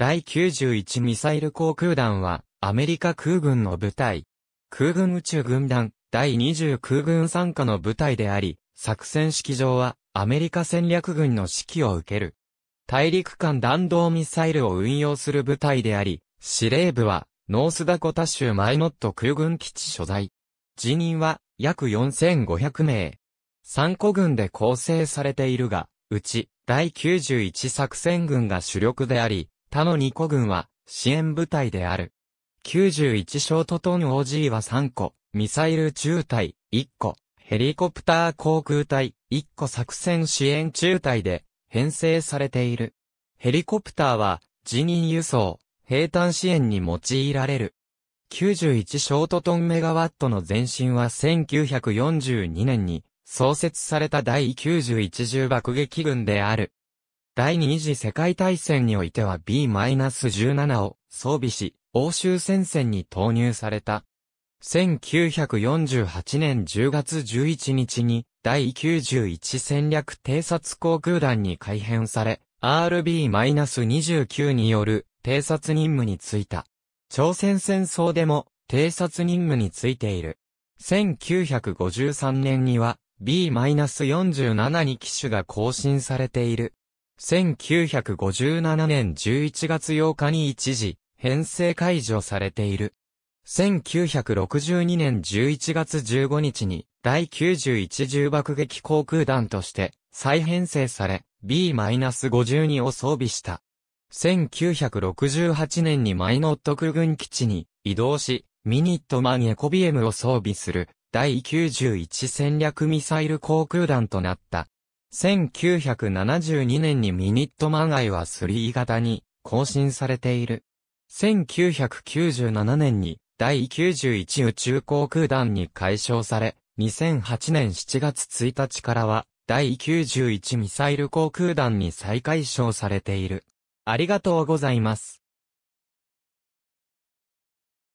第91ミサイル航空団は、アメリカ空軍の部隊。空軍宇宙軍団、第20空軍参加の部隊であり、作戦式場は、アメリカ戦略軍の指揮を受ける。大陸間弾道ミサイルを運用する部隊であり、司令部は、ノースダコタ州マイノット空軍基地所在。辞任は、約4500名。三個軍で構成されているが、うち、第91作戦軍が主力であり、他の2個軍は支援部隊である。91ショートトン OG は3個、ミサイル中隊1個、ヘリコプター航空隊1個作戦支援中隊で編成されている。ヘリコプターは人員輸送、平坦支援に用いられる。91ショートトンメガワットの前身は1942年に創設された第91重爆撃群である。第二次世界大戦においては B-17 を装備し、欧州戦線に投入された。1948年10月11日に第91戦略偵察航空団に改編され、RB-29 による偵察任務に就いた。朝鮮戦争でも偵察任務に就いている。1953年には B-47 に機種が更新されている。1957年11月8日に一時、編成解除されている。1962年11月15日に、第91重爆撃航空団として、再編成され、B-52 を装備した。1968年にマイノット空軍基地に移動し、ミニットマンエコビエムを装備する第91戦略ミサイル航空団となった。1972年にミニットマンイは3型に更新されている。1997年に第91宇宙航空団に解消され、2008年7月1日からは第91ミサイル航空団に再解消されている。ありがとうございます。